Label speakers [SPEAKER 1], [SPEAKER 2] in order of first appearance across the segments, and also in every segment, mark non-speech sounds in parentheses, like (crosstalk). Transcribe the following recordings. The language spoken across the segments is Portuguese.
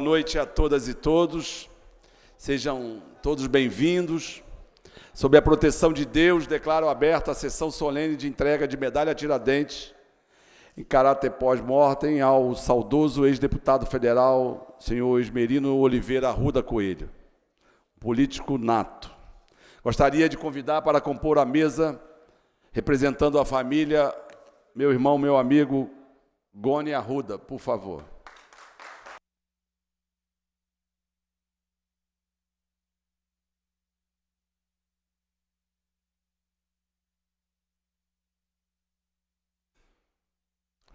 [SPEAKER 1] Boa noite a todas e todos. Sejam todos bem-vindos. Sob a proteção de Deus, declaro aberta a sessão solene de entrega de medalha Tiradentes em caráter pós-mortem ao saudoso ex-deputado federal, senhor Esmerino Oliveira Arruda Coelho, político nato. Gostaria de convidar para compor a mesa, representando a família, meu irmão, meu amigo Goni Arruda, por favor.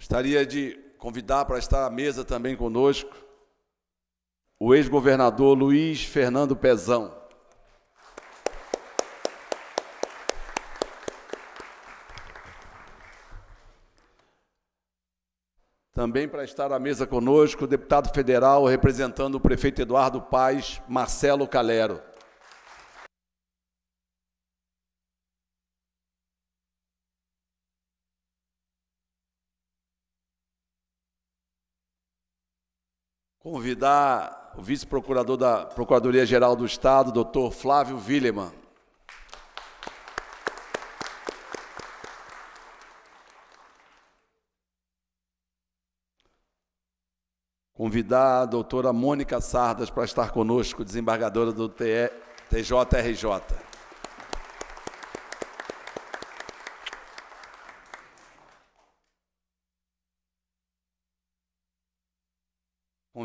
[SPEAKER 1] Gostaria de convidar para estar à mesa também conosco o ex-governador Luiz Fernando Pezão. Também para estar à mesa conosco, o deputado federal representando o prefeito Eduardo Paz, Marcelo Calero. convidar o vice-procurador da Procuradoria-Geral do Estado, doutor Flávio Willemann. Convidar a doutora Mônica Sardas para estar conosco, desembargadora do TJRJ.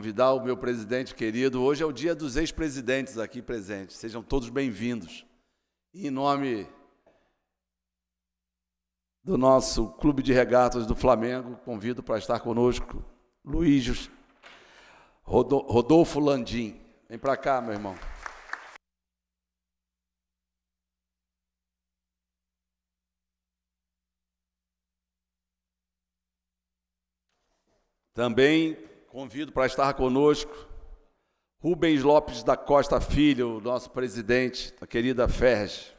[SPEAKER 1] convidar o meu presidente querido. Hoje é o dia dos ex-presidentes aqui presentes. Sejam todos bem-vindos. Em nome do nosso Clube de Regatas do Flamengo, convido para estar conosco Luiz Rodolfo Landim. Vem para cá, meu irmão. Também Convido para estar conosco Rubens Lopes da Costa Filho, nosso presidente, a querida
[SPEAKER 2] Ferge.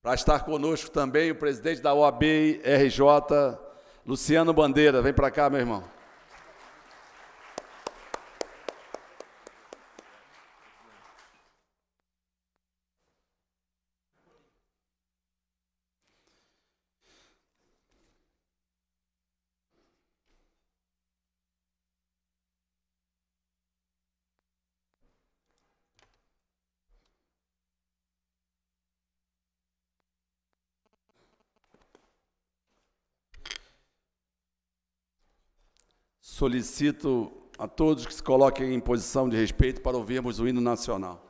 [SPEAKER 1] Para estar conosco também o presidente da OAB RJ, Luciano Bandeira. Vem para cá, meu irmão. solicito a todos que se coloquem em posição de respeito para ouvirmos o hino nacional.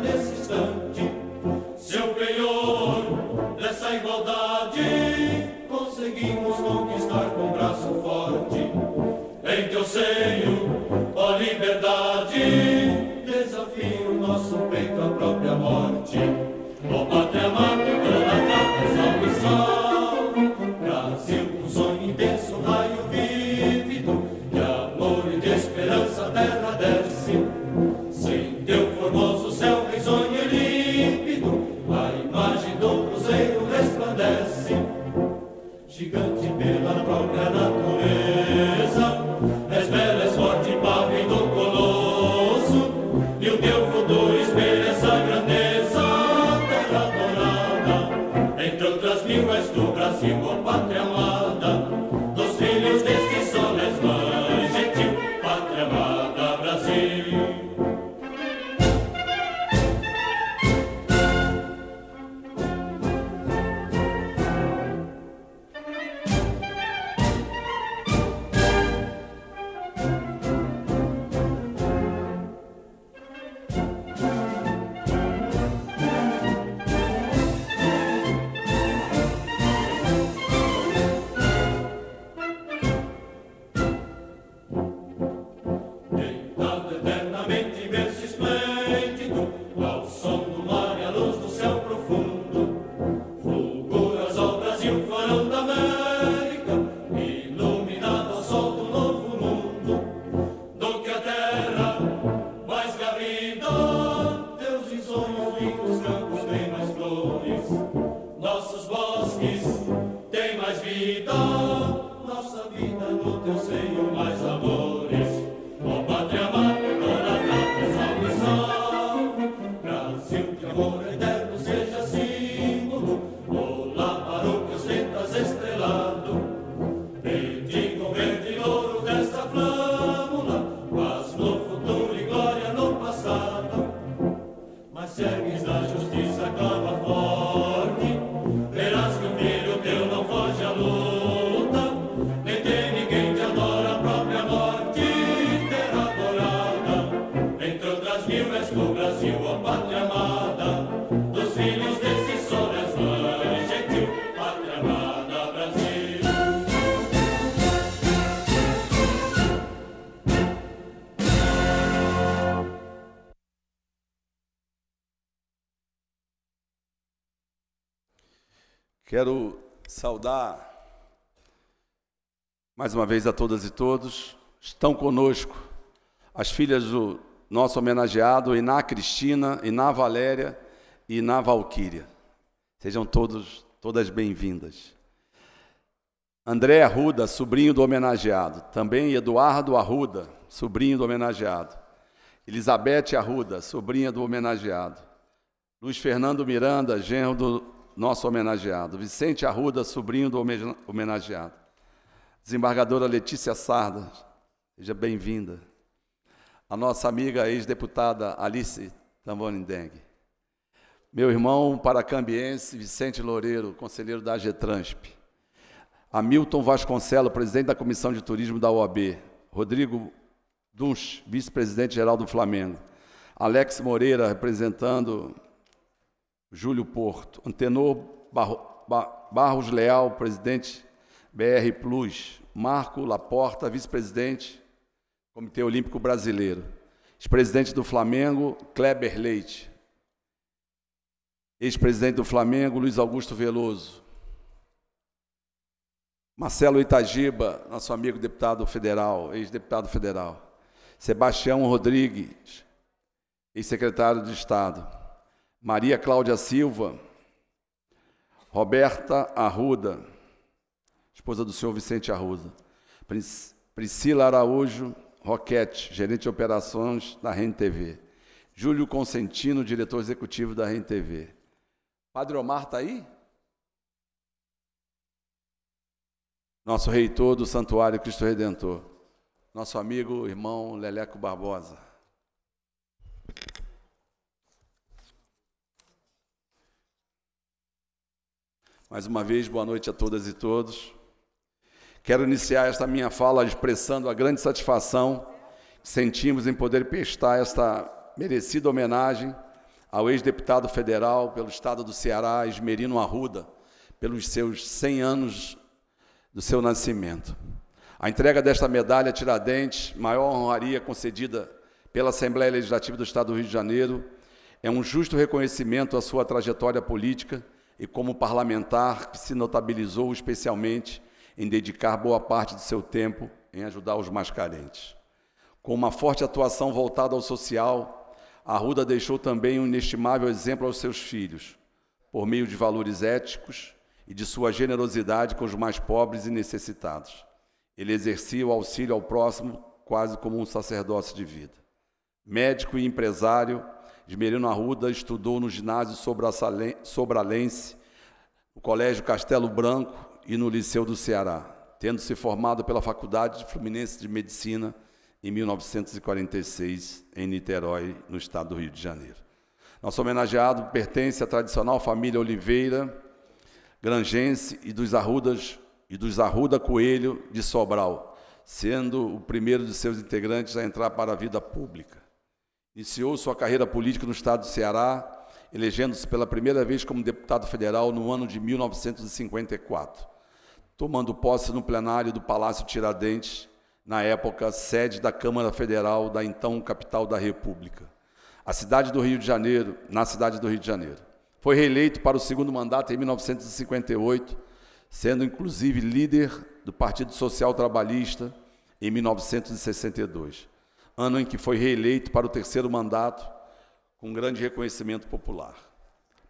[SPEAKER 3] nesse instante. seu penhor dessa igualdade conseguimos.
[SPEAKER 1] Quero saudar mais uma vez a todas e todos. Estão conosco as filhas do nosso homenageado, Iná Cristina, Iná Valéria e Iná Valquíria. Sejam todos, todas bem-vindas. André Arruda, sobrinho do homenageado. Também Eduardo Arruda, sobrinho do homenageado. Elizabeth Arruda, sobrinha do homenageado. Luiz Fernando Miranda, genro do nosso homenageado, Vicente Arruda, sobrinho do homenageado. Desembargadora Letícia Sarda, seja bem-vinda. A nossa amiga ex-deputada Alice Tambonindengue. Meu irmão paracambiense Vicente Loureiro, conselheiro da AGETRANSP. Hamilton Vasconcelo, presidente da Comissão de Turismo da OAB. Rodrigo Dunch, vice-presidente geral do Flamengo. Alex Moreira, representando Júlio Porto, Antenor Barros Leal, presidente BR Plus, Marco Laporta, vice-presidente Comitê Olímpico Brasileiro, ex-presidente do Flamengo, Kleber Leite, ex-presidente do Flamengo, Luiz Augusto Veloso, Marcelo Itagiba, nosso amigo deputado federal, ex-deputado federal, Sebastião Rodrigues, ex-secretário de Estado, Maria Cláudia Silva, Roberta Arruda, esposa do senhor Vicente Arruda, Pris, Priscila Araújo Roquete, gerente de operações da RenTV, Júlio Consentino, diretor executivo da RenTV. Padre Omar está aí? Nosso reitor do Santuário Cristo Redentor, nosso amigo, irmão Leleco Barbosa. Mais uma vez, boa noite a todas e todos. Quero iniciar esta minha fala expressando a grande satisfação que sentimos em poder prestar esta merecida homenagem ao ex-deputado federal pelo estado do Ceará, Esmerino Arruda, pelos seus 100 anos do seu nascimento. A entrega desta medalha Tiradentes, maior honraria concedida pela Assembleia Legislativa do Estado do Rio de Janeiro, é um justo reconhecimento à sua trajetória política e como parlamentar que se notabilizou especialmente em dedicar boa parte de seu tempo em ajudar os mais carentes. Com uma forte atuação voltada ao social, Arruda deixou também um inestimável exemplo aos seus filhos, por meio de valores éticos e de sua generosidade com os mais pobres e necessitados. Ele exercia o auxílio ao próximo quase como um sacerdócio de vida. Médico e empresário, de Merino Arruda, estudou no ginásio Sobralense, no Colégio Castelo Branco e no Liceu do Ceará, tendo se formado pela Faculdade Fluminense de Medicina em 1946, em Niterói, no estado do Rio de Janeiro. Nosso homenageado pertence à tradicional família Oliveira, Grangense e dos Arrudas e dos Arruda Coelho de Sobral, sendo o primeiro de seus integrantes a entrar para a vida pública. Iniciou sua carreira política no estado do Ceará, elegendo-se pela primeira vez como deputado federal no ano de 1954, tomando posse no plenário do Palácio Tiradentes, na época sede da Câmara Federal da então capital da República, a cidade do Rio de Janeiro, na cidade do Rio de Janeiro. Foi reeleito para o segundo mandato em 1958, sendo inclusive líder do Partido Social Trabalhista em 1962 ano em que foi reeleito para o terceiro mandato, com grande reconhecimento popular.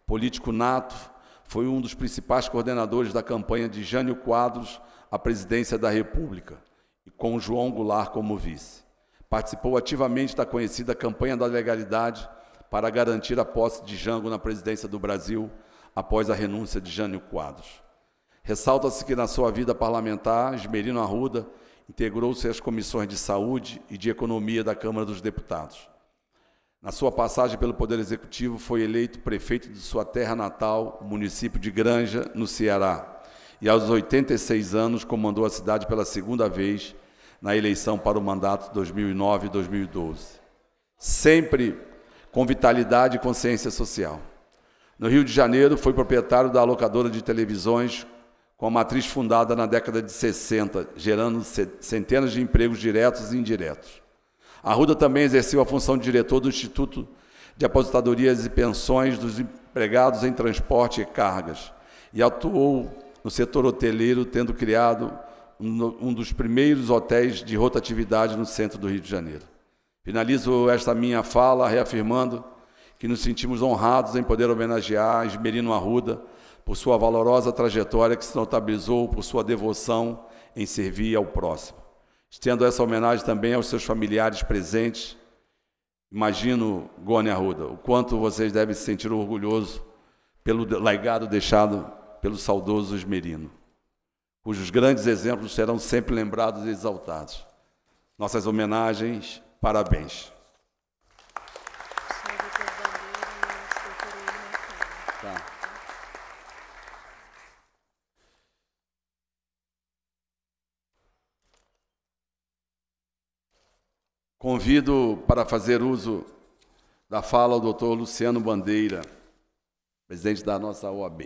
[SPEAKER 1] Político nato, foi um dos principais coordenadores da campanha de Jânio Quadros à presidência da República, e com João Goulart como vice. Participou ativamente da conhecida Campanha da Legalidade para garantir a posse de Jango na presidência do Brasil após a renúncia de Jânio Quadros. Ressalta-se que na sua vida parlamentar, Esmerino Arruda integrou-se às comissões de saúde e de economia da Câmara dos Deputados. Na sua passagem pelo Poder Executivo, foi eleito prefeito de sua terra natal, município de Granja, no Ceará, e aos 86 anos comandou a cidade pela segunda vez na eleição para o mandato 2009-2012. Sempre com vitalidade e consciência social. No Rio de Janeiro, foi proprietário da locadora de televisões com a matriz fundada na década de 60, gerando centenas de empregos diretos e indiretos. Arruda também exerceu a função de diretor do Instituto de Aposentadorias e Pensões dos Empregados em Transporte e Cargas e atuou no setor hoteleiro, tendo criado um dos primeiros hotéis de rotatividade no centro do Rio de Janeiro. Finalizo esta minha fala reafirmando que nos sentimos honrados em poder homenagear Esmerino Arruda, por sua valorosa trajetória que se notabilizou por sua devoção em servir ao próximo. Estendo essa homenagem também aos seus familiares presentes. Imagino, Gônia Arruda, o quanto vocês devem se sentir orgulhosos pelo legado deixado pelo saudoso Esmerino, cujos grandes exemplos serão sempre lembrados e exaltados. Nossas homenagens, parabéns. Convido para fazer uso da fala o doutor Luciano Bandeira, presidente da nossa OAB.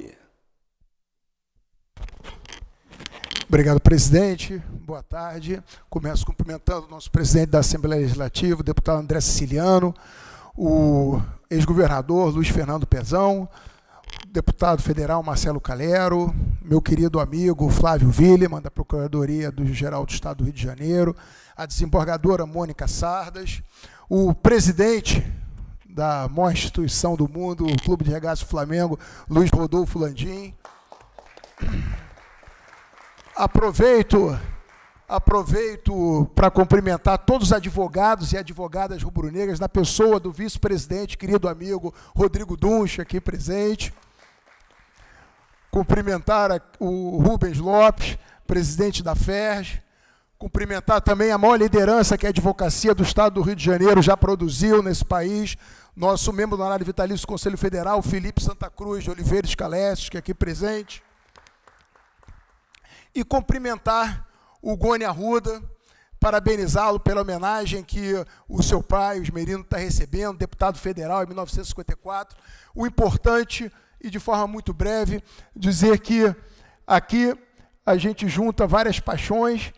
[SPEAKER 4] Obrigado, presidente. Boa tarde. Começo cumprimentando o nosso presidente da Assembleia Legislativa, o deputado André Siciliano, o ex-governador Luiz Fernando Pezão, deputado federal Marcelo Calero, meu querido amigo Flávio Willemann, da Procuradoria do Geral do Estado do Rio de Janeiro, a desembargadora Mônica Sardas, o presidente da maior instituição do mundo, o Clube de Regatas Flamengo, Luiz Rodolfo Landim. Aproveito aproveito para cumprimentar todos os advogados e advogadas rubro-negras, na pessoa do vice-presidente, querido amigo Rodrigo Dunche, aqui presente. Cumprimentar o Rubens Lopes, presidente da FERJ, Cumprimentar também a maior liderança que a advocacia do Estado do Rio de Janeiro já produziu nesse país. Nosso membro do horário vitalício do Conselho Federal, Felipe Santa Cruz de Oliveira Escalestes, que é aqui presente. E cumprimentar o Goni Arruda, parabenizá-lo pela homenagem que o seu pai, o Esmerino, está recebendo, deputado federal em 1954. O importante, e de forma muito breve, dizer que aqui a gente junta várias paixões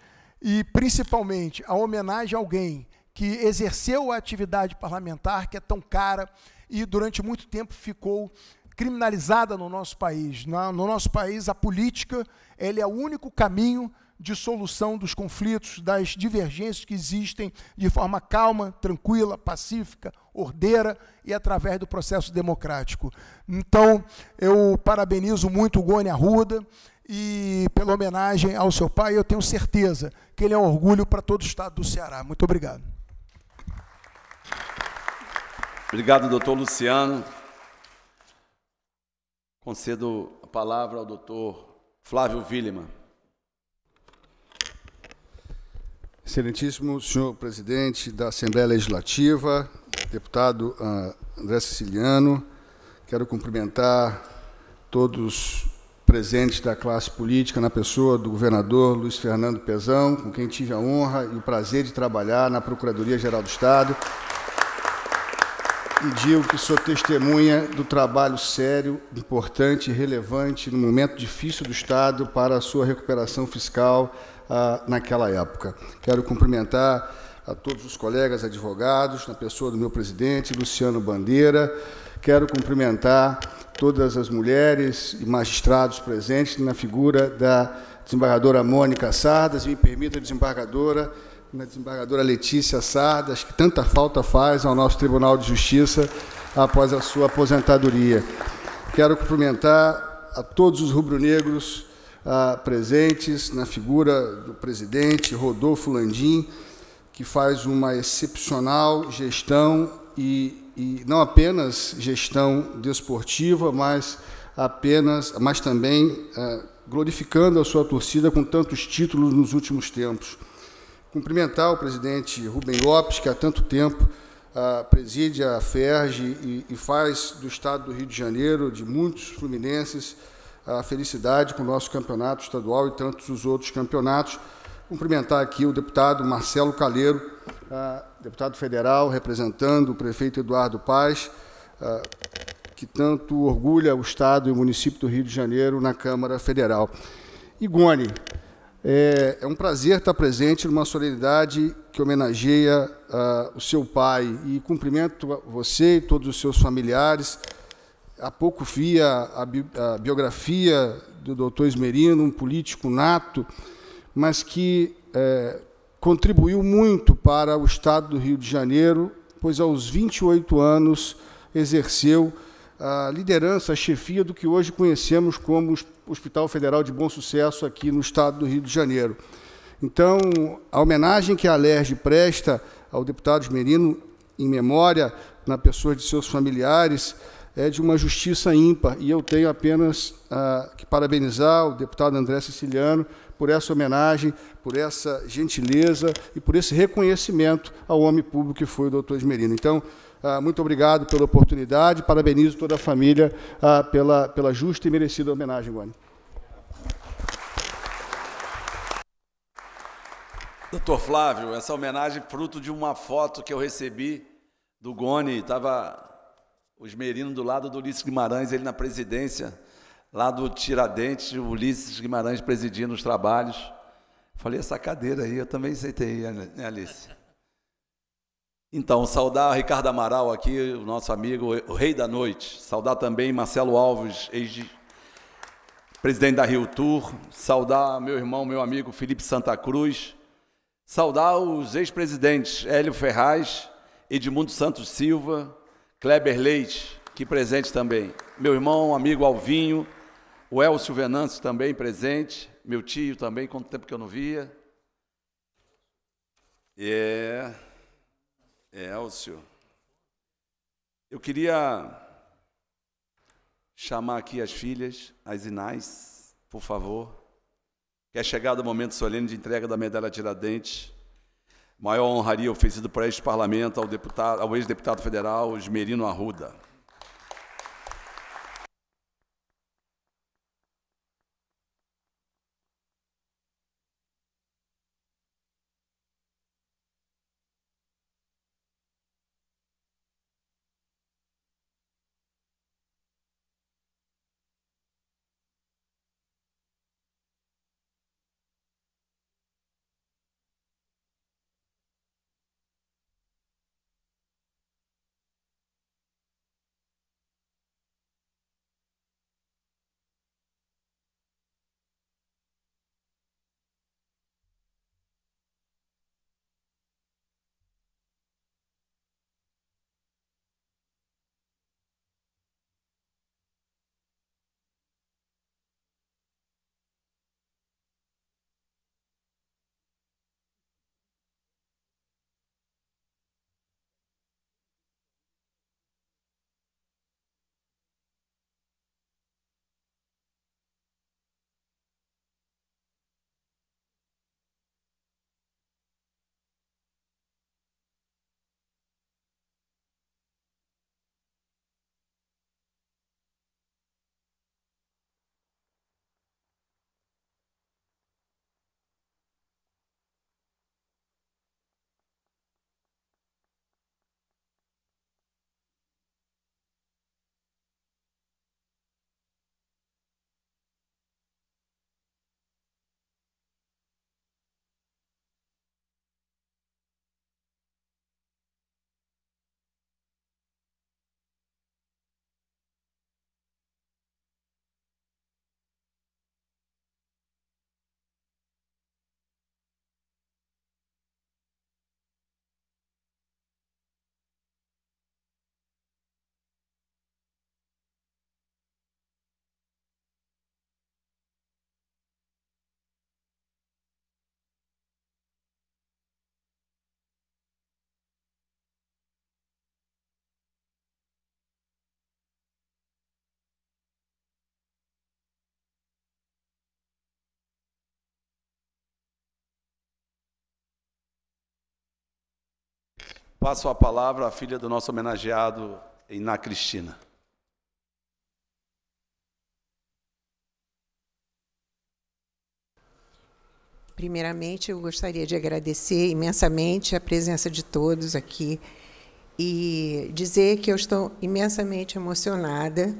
[SPEAKER 4] e principalmente a homenagem a alguém que exerceu a atividade parlamentar, que é tão cara e durante muito tempo ficou criminalizada no nosso país. no nosso país, a política é o único caminho de solução dos conflitos, das divergências que existem de forma calma, tranquila, pacífica, ordeira e através do processo democrático. Então, eu parabenizo muito o Goni Arruda, e pela homenagem ao seu pai. Eu tenho certeza que ele é um orgulho para todo o estado do Ceará. Muito obrigado.
[SPEAKER 1] Obrigado, doutor Luciano. Concedo a palavra ao doutor Flávio Willemann.
[SPEAKER 5] Excelentíssimo senhor presidente da Assembleia Legislativa, deputado ah, André Siciliano, quero cumprimentar todos presentes da classe política na pessoa do governador Luiz Fernando Pezão, com quem tive a honra e o prazer de trabalhar na Procuradoria-Geral do Estado. E digo que sou testemunha do trabalho sério, importante e relevante no momento difícil do Estado para a sua recuperação fiscal ah, naquela época. Quero cumprimentar a todos os colegas advogados, na pessoa do meu presidente, Luciano Bandeira. Quero cumprimentar todas as mulheres e magistrados presentes, na figura da desembargadora Mônica Sardas, e me permita, desembargadora, na desembargadora Letícia Sardas, que tanta falta faz ao nosso Tribunal de Justiça após a sua aposentadoria. Quero cumprimentar a todos os rubro-negros ah, presentes, na figura do presidente Rodolfo Landim, que faz uma excepcional gestão e e não apenas gestão desportiva, mas apenas, mas também eh, glorificando a sua torcida com tantos títulos nos últimos tempos. Cumprimentar o presidente Rubem Lopes, que há tanto tempo eh, preside a FERJ e, e, faz do estado do Rio de Janeiro, de muitos fluminenses, a felicidade com o nosso campeonato estadual e tantos os outros campeonatos. Cumprimentar aqui o deputado Marcelo Calheiro, uh, deputado federal, representando o prefeito Eduardo Paz, uh, ah, que tanto orgulha o Estado e o município do Rio de Janeiro na Câmara Federal. Igone, é, é um prazer estar presente numa solenidade que homenageia uh, o seu pai e cumprimento você e todos os seus familiares. Há pouco vi a, a, bi, a biografia do doutor Esmerino, um político nato, mas que é, contribuiu muito para o Estado do Rio de Janeiro, pois aos 28 anos exerceu a liderança, a chefia do que hoje conhecemos como Hospital Federal de Bom Sucesso aqui no Estado do Rio de Janeiro. Então, a homenagem que a Alerj presta ao deputado Merino, em memória, na pessoa de seus familiares, é de uma justiça ímpar. E eu tenho apenas ah, que parabenizar o deputado André Siciliano, por essa homenagem, por essa gentileza e por esse reconhecimento ao homem público que foi o doutor Esmerino. Então, ah, muito obrigado pela oportunidade, parabenizo toda a família ah, pela, pela justa e merecida homenagem, Guani.
[SPEAKER 1] Doutor Flávio, essa homenagem é fruto de uma foto que eu recebi do Goni, estava o Esmerino do lado do Ulisses Guimarães, ele na presidência lá do Tiradentes, o Ulisses Guimarães presidindo os trabalhos. Falei, essa cadeira aí, eu também aceitei, né, Alice? Então, saudar Ricardo Amaral aqui, o nosso amigo, o rei da noite. Saudar também Marcelo Alves, ex-presidente da Rio Tour. Saudar meu irmão, meu amigo Felipe Santa Cruz. Saudar os ex-presidentes Hélio Ferraz, Edmundo Santos Silva, Kleber Leite, que presente também. Meu irmão, amigo Alvinho, o Elcio Venâncio também presente, meu tio também, quanto tempo que eu não via. É, é, Elcio. Eu queria chamar aqui as filhas, as Inais, por favor. Que é chegado o momento solene de entrega da medalha Tiradentes. Maior honraria oferecida por este parlamento ao, deputado, ao ex-deputado federal Esmerino Arruda. passo a palavra à filha do nosso homenageado, Iná Cristina.
[SPEAKER 2] Primeiramente, eu gostaria de agradecer imensamente a presença de todos aqui e dizer que eu estou imensamente emocionada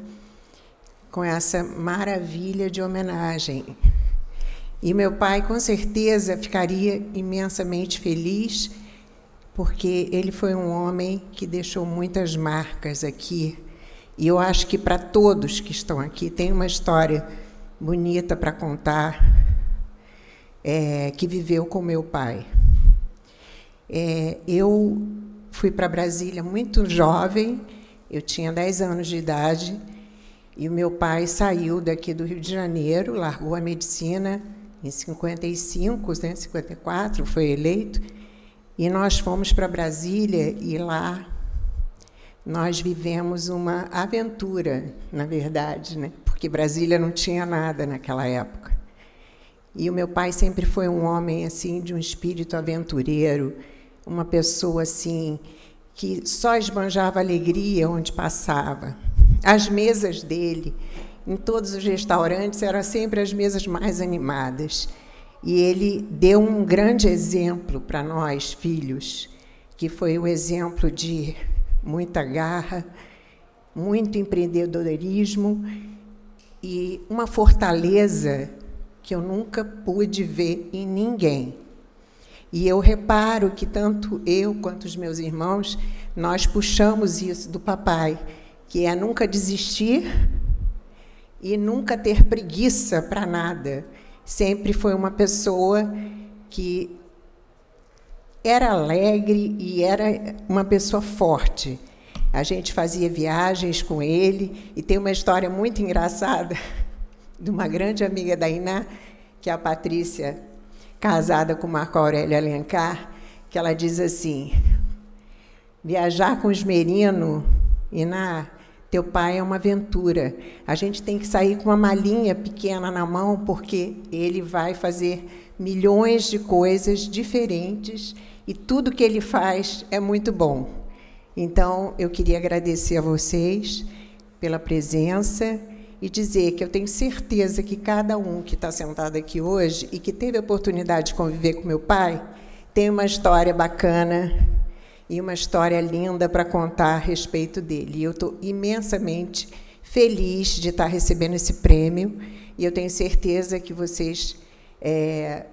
[SPEAKER 2] com essa maravilha de homenagem. E meu pai, com certeza, ficaria imensamente feliz porque ele foi um homem que deixou muitas marcas aqui. E eu acho que para todos que estão aqui tem uma história bonita para contar é, que viveu com meu pai. É, eu fui para Brasília muito jovem, eu tinha 10 anos de idade, e o meu pai saiu daqui do Rio de Janeiro, largou a medicina em 55, né, 54, foi eleito e nós fomos para Brasília e lá nós vivemos uma aventura, na verdade, né? porque Brasília não tinha nada naquela época. E o meu pai sempre foi um homem assim de um espírito aventureiro, uma pessoa assim que só esbanjava alegria onde passava. As mesas dele, em todos os restaurantes, eram sempre as mesas mais animadas. E ele deu um grande exemplo para nós, filhos, que foi o exemplo de muita garra, muito empreendedorismo e uma fortaleza que eu nunca pude ver em ninguém. E eu reparo que tanto eu quanto os meus irmãos, nós puxamos isso do papai, que é nunca desistir e nunca ter preguiça para nada sempre foi uma pessoa que era alegre e era uma pessoa forte. A gente fazia viagens com ele e tem uma história muito engraçada (laughs) de uma grande amiga da Iná, que é a Patrícia, casada com Marco Aurélio Alencar, que ela diz assim: viajar com os merinos, Iná, teu pai é uma aventura. A gente tem que sair com uma malinha pequena na mão, porque ele vai fazer milhões de coisas diferentes e tudo que ele faz é muito bom. Então, eu queria agradecer a vocês pela presença e dizer que eu tenho certeza que cada um que está sentado aqui hoje e que teve a oportunidade de conviver com meu pai tem uma história bacana e uma história linda para contar a respeito dele. eu estou imensamente feliz de estar tá recebendo esse prêmio e eu tenho certeza que vocês. É,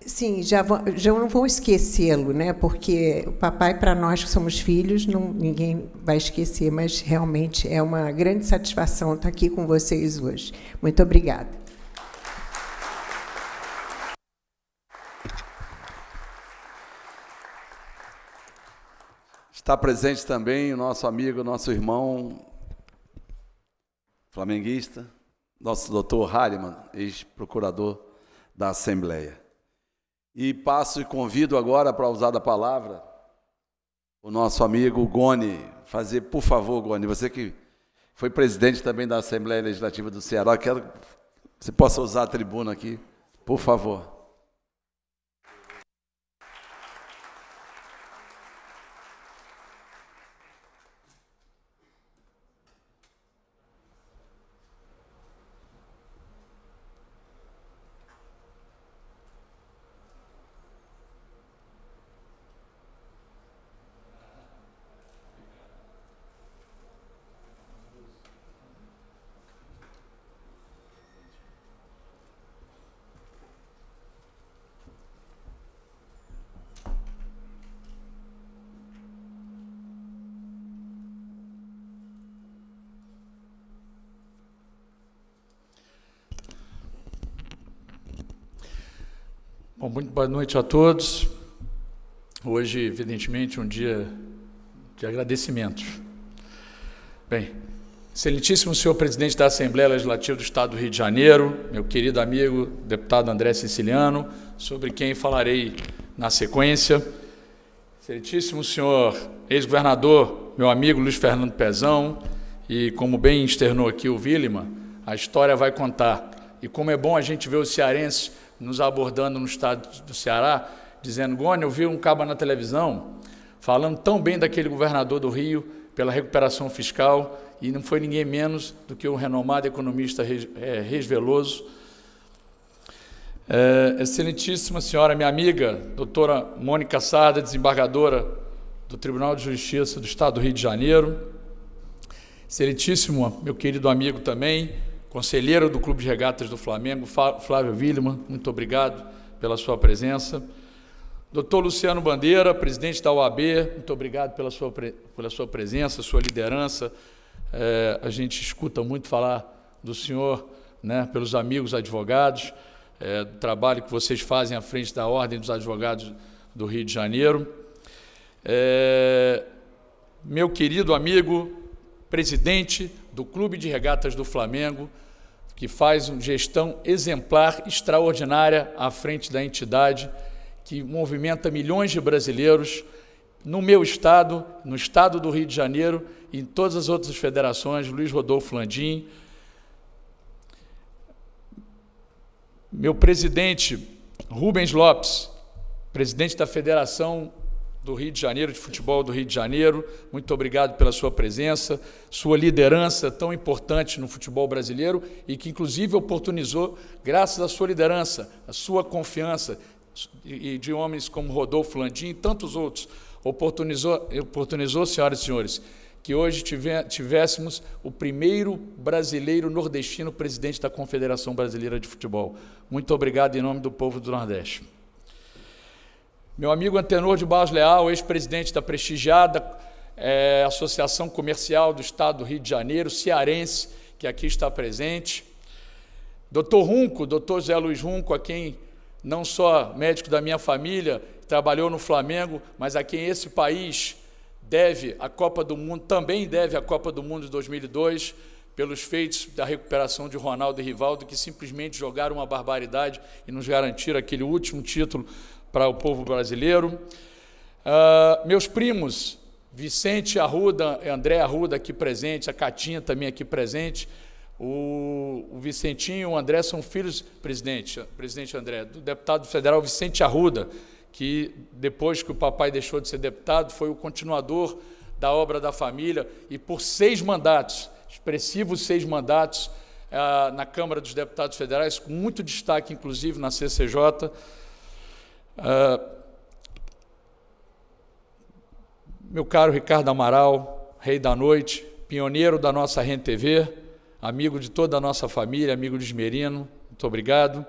[SPEAKER 2] sim, já, vão, já não vão esquecê-lo, né? porque o papai, para nós que somos filhos, não, ninguém vai esquecer, mas realmente é uma grande satisfação estar tá aqui com vocês hoje. Muito obrigada.
[SPEAKER 1] Está presente também o nosso amigo, nosso irmão flamenguista, nosso doutor Harriman, ex-procurador da Assembleia. E passo e convido agora para usar da palavra o nosso amigo Goni. Fazer, por favor, Goni, você que foi presidente também da Assembleia Legislativa do Ceará, quero que você possa usar a tribuna aqui, por favor.
[SPEAKER 6] muito boa noite a todos. Hoje, evidentemente, um dia de agradecimento. Bem, excelentíssimo senhor presidente da Assembleia Legislativa do Estado do Rio de Janeiro, meu querido amigo deputado André Siciliano, sobre quem falarei na sequência. Excelentíssimo senhor ex-governador, meu amigo Luiz Fernando Pezão, e como bem externou aqui o Villeman, a história vai contar e como é bom a gente ver os cearenses nos abordando no estado do Ceará, dizendo: Gone, eu vi um caba na televisão falando tão bem daquele governador do Rio pela recuperação fiscal, e não foi ninguém menos do que o renomado economista Reis, é, Reis Veloso. É, excelentíssima senhora, minha amiga, doutora Mônica Sada, desembargadora do Tribunal de Justiça do Estado do Rio de Janeiro. Excelentíssimo, meu querido amigo também, conselheiro do Clube de Regatas do Flamengo, Flávio Willemann, muito obrigado pela sua presença. Doutor Luciano Bandeira, presidente da OAB, muito obrigado pela sua, pela sua presença, sua liderança. É, a gente escuta muito falar do senhor, né, pelos amigos advogados, é, do trabalho que vocês fazem à frente da Ordem dos Advogados do Rio de Janeiro. É, meu querido amigo, presidente do Clube de Regatas do Flamengo, que faz uma gestão exemplar, extraordinária à frente da entidade, que movimenta milhões de brasileiros no meu estado, no estado do Rio de Janeiro e em todas as outras federações, Luiz Rodolfo Landim. Meu presidente, Rubens Lopes, presidente da Federação do Rio de Janeiro, de futebol do Rio de Janeiro. Muito obrigado pela sua presença, sua liderança tão importante no futebol brasileiro e que, inclusive, oportunizou, graças à sua liderança, à sua confiança e de homens como Rodolfo Landim e tantos outros, oportunizou, oportunizou senhoras e senhores, que hoje tivéssemos o primeiro brasileiro nordestino presidente da Confederação Brasileira de Futebol. Muito obrigado em nome do povo do Nordeste. Meu amigo Antenor de Barros Leal, ex-presidente da prestigiada é, Associação Comercial do Estado do Rio de Janeiro, cearense, que aqui está presente. Doutor Runco, doutor Zé Luiz Runco, a quem não só médico da minha família, trabalhou no Flamengo, mas a quem esse país deve a Copa do Mundo, também deve a Copa do Mundo de 2002, pelos feitos da recuperação de Ronaldo e Rivaldo, que simplesmente jogaram uma barbaridade e nos garantiram aquele último título para o povo brasileiro. Uh, meus primos, Vicente Arruda, André Arruda aqui presente, a Catinha também aqui presente, o, o Vicentinho e o André são filhos, presidente, presidente André, do deputado federal Vicente Arruda, que depois que o papai deixou de ser deputado, foi o continuador da obra da família e por seis mandatos, expressivos seis mandatos, uh, na Câmara dos Deputados Federais, com muito destaque, inclusive, na CCJ, ah, meu caro Ricardo Amaral, rei da noite, pioneiro da nossa RenTV, amigo de toda a nossa família, amigo de Esmerino, muito obrigado.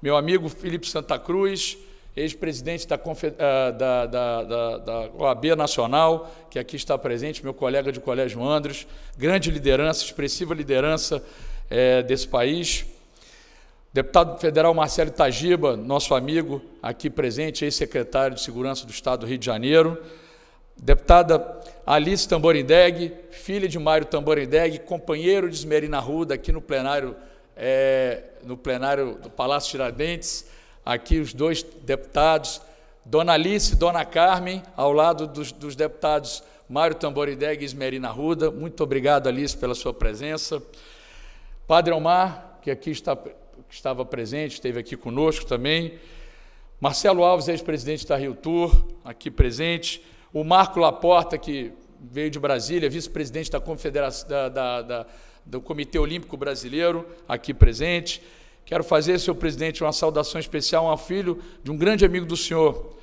[SPEAKER 6] Meu amigo Felipe Santa Cruz, ex-presidente da, ah, da, da, da, OAB Nacional, que aqui está presente, meu colega de Colégio Andros, grande liderança, expressiva liderança é, desse país. Deputado federal Marcelo Tagiba, nosso amigo aqui presente, ex-secretário de Segurança do Estado do Rio de Janeiro. Deputada Alice Tamborindeg, filha de Mário Tamborindeg, companheiro de Esmerina Ruda aqui no plenário, é, no plenário do Palácio Tiradentes, aqui os dois deputados, Dona Alice e Dona Carmen, ao lado dos, dos deputados Mário Tamborindeg e Esmerina Ruda. Muito obrigado, Alice, pela sua presença. Padre Omar, que aqui está que estava presente, esteve aqui conosco também. Marcelo Alves, ex-presidente da Rio Tour, aqui presente. O Marco Laporta, que veio de Brasília, vice-presidente da Confederação da, da, da, do Comitê Olímpico Brasileiro, aqui presente. Quero fazer, senhor presidente, uma saudação especial a um filho de um grande amigo do senhor,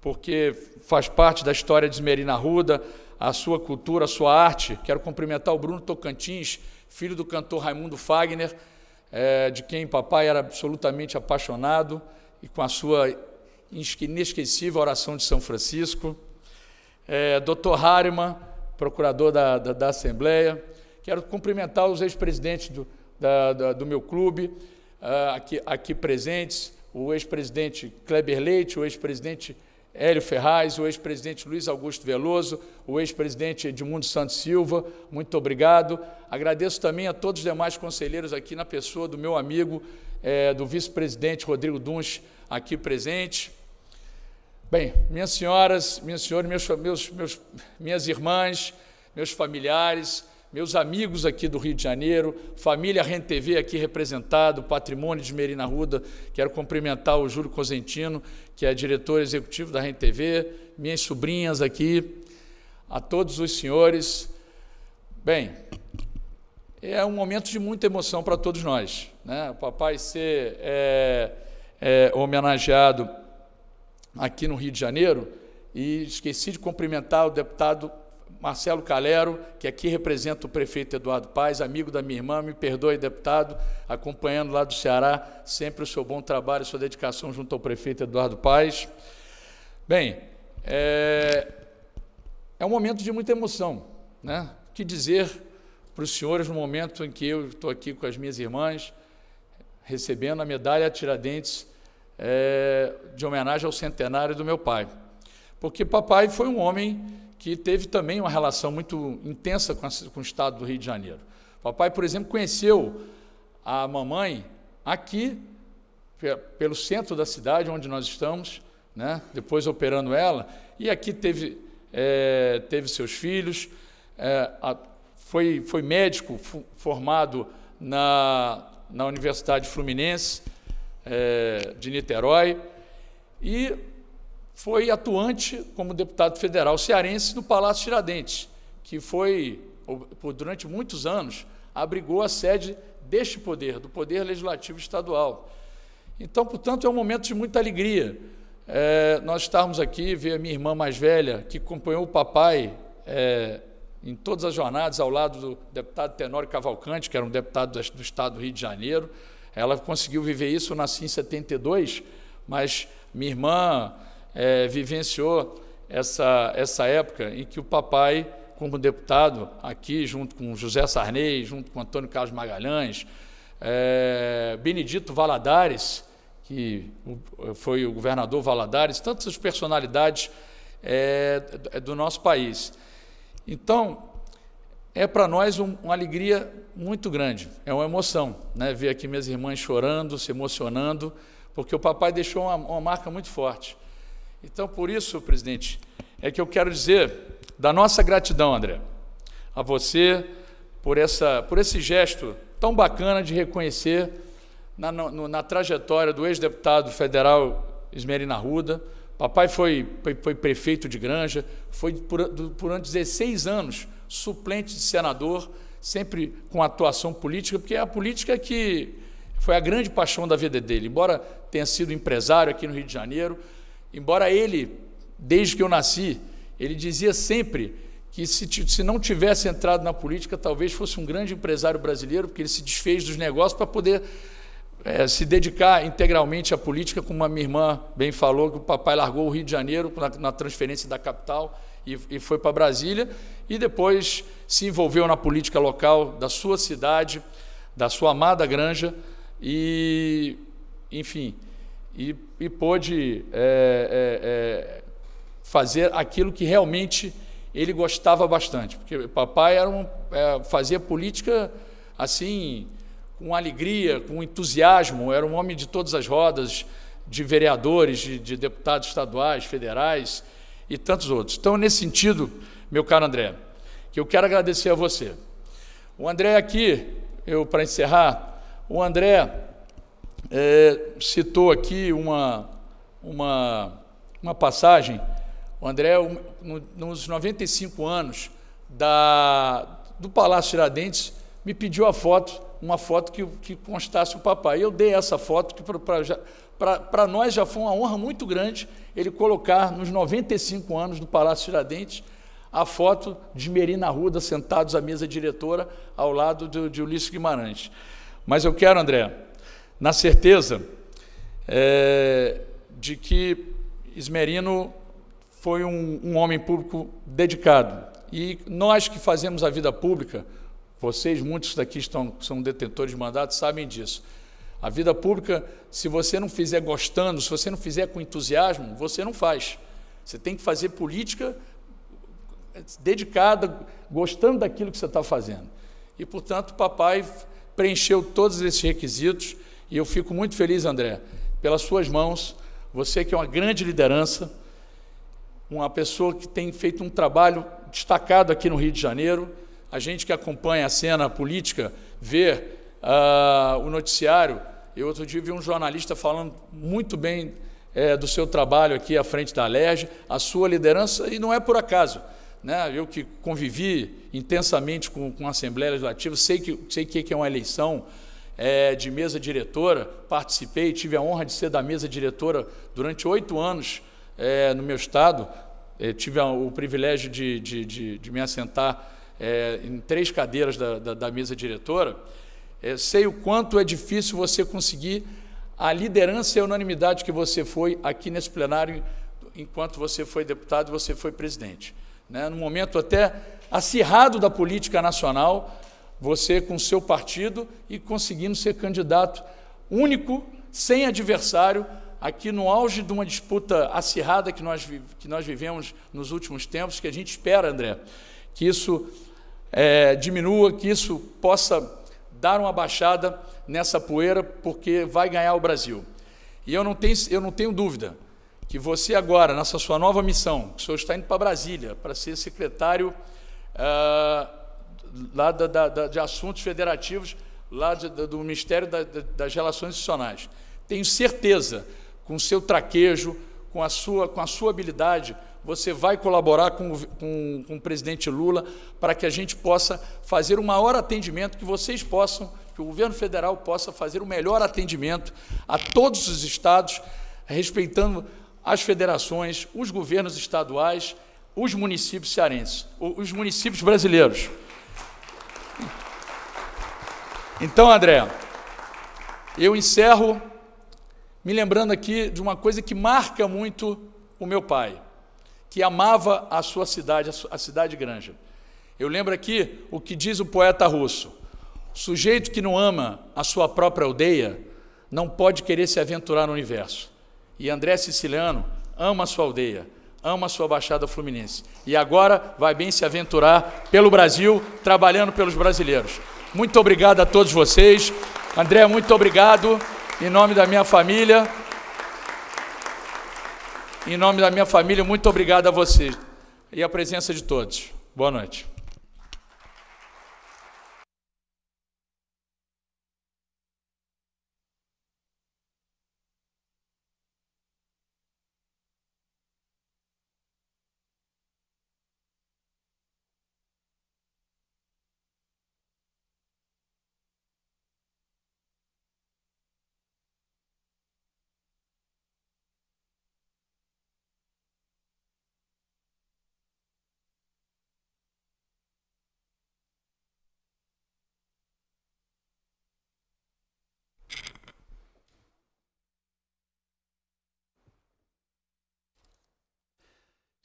[SPEAKER 6] porque faz parte da história de Esmerina Ruda, a sua cultura, a sua arte. Quero cumprimentar o Bruno Tocantins, filho do cantor Raimundo Fagner, é, de quem papai era absolutamente apaixonado e com a sua inesquecível oração de São Francisco. É, Dr. Harriman, procurador da, da, da Assembleia. Quero cumprimentar os ex-presidentes do, da, da, do meu clube, uh, aqui, aqui presentes, o ex-presidente Kleber Leite, o ex-presidente Hélio Ferraz, o ex-presidente Luiz Augusto Veloso, o ex-presidente Edmundo Santos Silva, muito obrigado. Agradeço também a todos os demais conselheiros aqui, na pessoa do meu amigo, é, do vice-presidente Rodrigo Duns, aqui presente. Bem, minhas senhoras, minhas senhores, meus, meus, meus, minhas irmãs, meus familiares, meus amigos aqui do Rio de Janeiro, família RenTV aqui representado, patrimônio de Merina Ruda, quero cumprimentar o Júlio Cosentino, que é diretor executivo da RenTV, minhas sobrinhas aqui, a todos os senhores. Bem, é um momento de muita emoção para todos nós. Né? O papai ser é, é, homenageado aqui no Rio de Janeiro, e esqueci de cumprimentar o deputado Marcelo Calero, que aqui representa o prefeito Eduardo Paz, amigo da minha irmã, me perdoe, deputado, acompanhando lá do Ceará sempre o seu bom trabalho, sua dedicação junto ao prefeito Eduardo Paz. Bem, é, é um momento de muita emoção, né? O que dizer para os senhores no momento em que eu estou aqui com as minhas irmãs, recebendo a medalha Tiradentes é, de homenagem ao centenário do meu pai. Porque papai foi um homem que teve também uma relação muito intensa com, a, com o estado do Rio de Janeiro. papai, por exemplo, conheceu a mamãe aqui, pelo centro da cidade onde nós estamos, né? depois operando ela, e aqui teve, é, teve seus filhos, é, a, foi, foi médico formado na, na Universidade Fluminense é, de Niterói, e foi atuante como deputado federal cearense no Palácio Tiradentes, que foi, durante muitos anos, abrigou a sede deste poder, do Poder Legislativo Estadual. Então, portanto, é um momento de muita alegria. É, nós estarmos aqui, ver a minha irmã mais velha, que acompanhou o papai é, em todas as jornadas, ao lado do deputado Tenório Cavalcante, que era um deputado do Estado do Rio de Janeiro. Ela conseguiu viver isso, eu nasci em 72, mas minha irmã é, vivenciou essa, essa época em que o papai, como deputado, aqui junto com José Sarney, junto com Antônio Carlos Magalhães, é, Benedito Valadares, que foi o governador Valadares, tantas personalidades é, do nosso país. Então, é para nós um, uma alegria muito grande, é uma emoção, né? Ver aqui minhas irmãs chorando, se emocionando, porque o papai deixou uma, uma marca muito forte. Então, por isso, presidente, é que eu quero dizer da nossa gratidão, André, a você por, essa, por esse gesto tão bacana de reconhecer na, no, na trajetória do ex-deputado federal Esmerina Ruda. Papai foi, foi, foi, prefeito de Granja, foi por, durante 16 anos suplente de senador, sempre com atuação política, porque é a política que foi a grande paixão da vida dele. Embora tenha sido empresário aqui no Rio de Janeiro, Embora ele, desde que eu nasci, ele dizia sempre que se, se não tivesse entrado na política, talvez fosse um grande empresário brasileiro, porque ele se desfez dos negócios para poder é, se dedicar integralmente à política, como a minha irmã bem falou, que o papai largou o Rio de Janeiro na, na transferência da capital e, e foi para Brasília, e depois se envolveu na política local da sua cidade, da sua amada granja, e, enfim, e, e pôde é, é, é, fazer aquilo que realmente ele gostava bastante, porque papai era um, é, fazia política assim com alegria, com entusiasmo, era um homem de todas as rodas, de vereadores, de, de deputados estaduais, federais e tantos outros. Então, nesse sentido, meu caro André, que eu quero agradecer a você. O André aqui, eu para encerrar, o André é, citou aqui uma, uma, uma passagem. O André, um, no, nos 95 anos da, do Palácio Tiradentes, me pediu a foto, uma foto que, que constasse o papai. Eu dei essa foto, que para nós já foi uma honra muito grande ele colocar nos 95 anos do Palácio Tiradentes a foto de Merina Ruda sentados à mesa diretora ao lado de, de Ulisses Guimarães. Mas eu quero, André, na certeza é, de que Esmerino foi um, um homem público dedicado. E nós que fazemos a vida pública, vocês, muitos daqui estão, são detentores de mandato, sabem disso. A vida pública, se você não fizer gostando, se você não fizer com entusiasmo, você não faz. Você tem que fazer política dedicada, gostando daquilo que você está fazendo. E, portanto, o papai preencheu todos esses requisitos. E eu fico muito feliz, André, pelas suas mãos, você que é uma grande liderança, uma pessoa que tem feito um trabalho destacado aqui no Rio de Janeiro. A gente que acompanha a cena política vê uh, o noticiário. Eu outro dia vi um jornalista falando muito bem é, do seu trabalho aqui à frente da Alerj, a sua liderança, e não é por acaso. Né? Eu que convivi intensamente com, com a Assembleia Legislativa, sei que sei que é uma eleição, é, de mesa diretora, participei, tive a honra de ser da mesa diretora durante oito anos é, no meu estado. É, tive o privilégio de, de, de, de me assentar é, em três cadeiras da, da, da mesa diretora. É, sei o quanto é difícil você conseguir a liderança e a unanimidade que você foi aqui nesse plenário, enquanto você foi deputado e você foi presidente. Né? No momento até acirrado da política nacional, você com seu partido e conseguindo ser candidato único, sem adversário, aqui no auge de uma disputa acirrada que nós, que nós vivemos nos últimos tempos, que a gente espera, André, que isso é, diminua, que isso possa dar uma baixada nessa poeira, porque vai ganhar o Brasil. E eu não tenho, eu não tenho dúvida que você agora, nessa sua nova missão, que o senhor está indo para Brasília para ser secretário uh, lá da, da, de assuntos federativos, lá de, do Ministério da, das Relações Institucionais. Tenho certeza, com o seu traquejo, com a sua, com a sua habilidade, você vai colaborar com, com, com o presidente Lula para que a gente possa fazer o maior atendimento, que vocês possam, que o governo federal possa fazer o melhor atendimento a todos os estados, respeitando as federações, os governos estaduais, os municípios cearenses, os municípios brasileiros. Então, André, eu encerro me lembrando aqui de uma coisa que marca muito o meu pai, que amava a sua cidade, a cidade granja. Eu lembro aqui o que diz o poeta russo: sujeito que não ama a sua própria aldeia não pode querer se aventurar no universo. E André Siciliano ama a sua aldeia, ama a sua Baixada Fluminense. E agora vai bem se aventurar pelo Brasil, trabalhando pelos brasileiros. Muito obrigado a todos vocês. André, muito obrigado em nome da minha família. Em nome da minha família, muito obrigado a vocês e a presença de todos. Boa noite.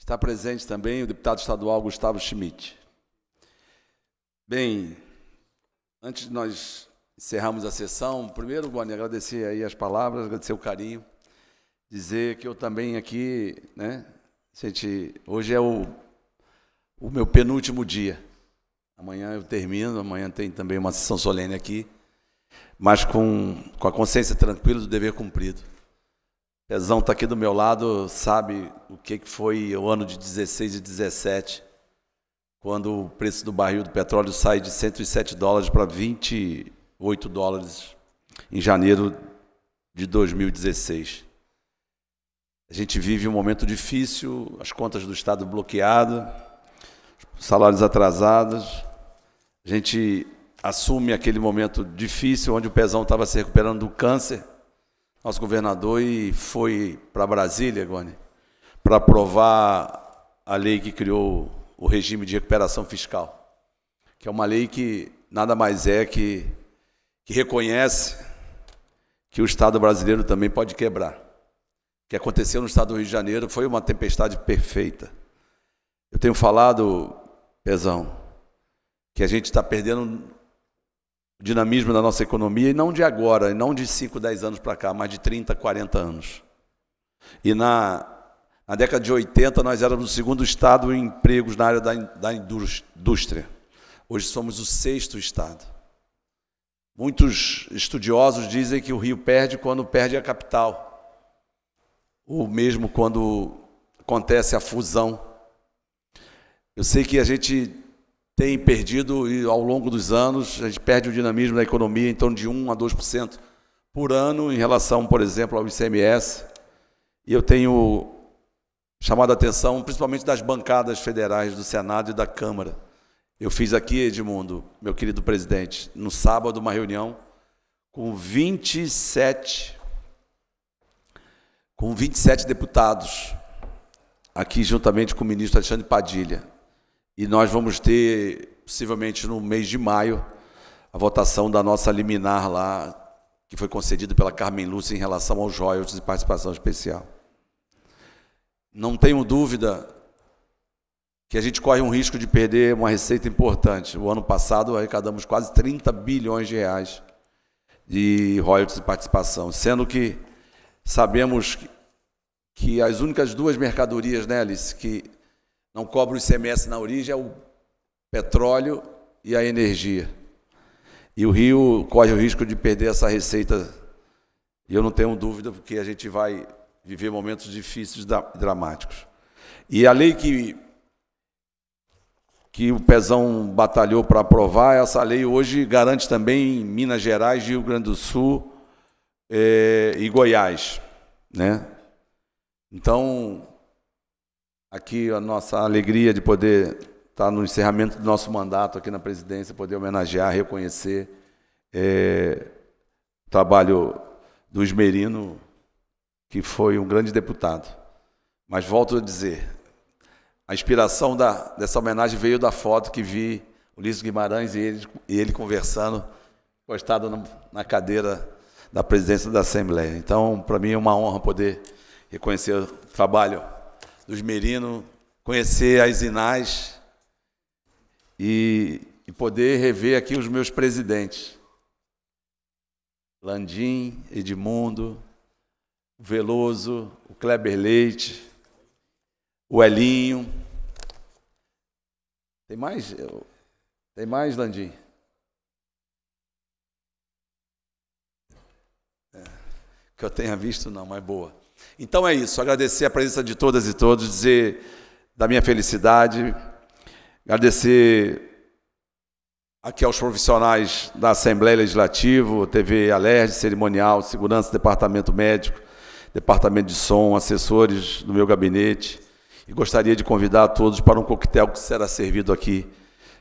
[SPEAKER 1] Está presente também o deputado estadual Gustavo Schmidt. Bem, antes de nós encerrarmos a sessão, primeiro, Boni, agradecer aí as palavras, agradecer o carinho, dizer que eu também aqui, né, gente, hoje é o, o meu penúltimo dia. Amanhã eu termino, amanhã tem também uma sessão solene aqui, mas com, com a consciência tranquila do dever cumprido. Pezão está aqui do meu lado, sabe o que foi o ano de 16 e 17, quando o preço do barril do petróleo sai de 107 dólares para 28 dólares em janeiro de 2016. A gente vive um momento difícil, as contas do Estado bloqueadas, salários atrasados. A gente assume aquele momento difícil onde o Pezão estava se recuperando do câncer nosso governador e foi para Brasília, Goni, para aprovar a lei que criou o regime de recuperação fiscal, que é uma lei que nada mais é que, que reconhece que o Estado brasileiro também pode quebrar. O que aconteceu no Estado do Rio de Janeiro foi uma tempestade perfeita. Eu tenho falado, Pezão, que a gente está perdendo dinamismo da nossa economia, e não de agora, e não de 5, 10 anos para cá, mas de 30, 40 anos. E na, na década de 80, nós éramos o segundo estado em empregos na área da, da indústria. Hoje somos o sexto estado. Muitos estudiosos dizem que o Rio perde quando perde a capital, ou mesmo quando acontece a fusão. Eu sei que a gente tem perdido, e ao longo dos anos, a gente perde o dinamismo da economia em torno de 1 a 2% por ano em relação, por exemplo, ao ICMS. E eu tenho chamado a atenção, principalmente das bancadas federais do Senado e da Câmara. Eu fiz aqui, Edmundo, meu querido presidente, no sábado, uma reunião com 27, com 27 deputados, aqui juntamente com o ministro Alexandre Padilha, e nós vamos ter, possivelmente no mês de maio, a votação da nossa liminar lá, que foi concedida pela Carmen Lúcia em relação aos royalties e participação especial. Não tenho dúvida que a gente corre um risco de perder uma receita importante. O ano passado arrecadamos quase 30 bilhões de reais de royalties e participação, sendo que sabemos que, que as únicas duas mercadorias, né, Alice, que não cobra o ICMS na origem, é o petróleo e a energia. E o Rio corre o risco de perder essa receita. E eu não tenho dúvida, porque a gente vai viver momentos difíceis e dramáticos. E a lei que, que o Pezão batalhou para aprovar, essa lei hoje garante também em Minas Gerais, Rio Grande do Sul é, e Goiás. Né? Então, Aqui a nossa alegria de poder estar no encerramento do nosso mandato aqui na presidência, poder homenagear, reconhecer é, o trabalho do Esmerino, que foi um grande deputado. Mas volto a dizer, a inspiração da, dessa homenagem veio da foto que vi Ulisses Guimarães e ele, e ele conversando, postado na cadeira da presidência da Assembleia. Então, para mim é uma honra poder reconhecer o trabalho dos Merino, conhecer as Inais e, e poder rever aqui os meus presidentes. Landim, Edmundo, Veloso, o Kleber Leite, o Elinho. Tem mais? Tem mais, Landim? É. que eu tenha visto, não, mas boa. Então é isso, agradecer a presença de todas e todos, dizer da minha felicidade, agradecer aqui aos profissionais da Assembleia Legislativa, TV Alerj, Cerimonial, Segurança, Departamento Médico, Departamento de Som, assessores do meu gabinete, e gostaria de convidar todos para um coquetel que será servido aqui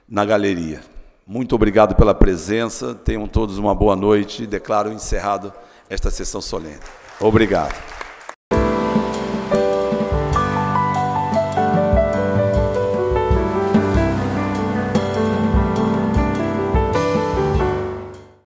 [SPEAKER 1] na galeria. Muito obrigado pela presença, tenham todos uma boa noite e declaro encerrado esta sessão solene. Obrigado.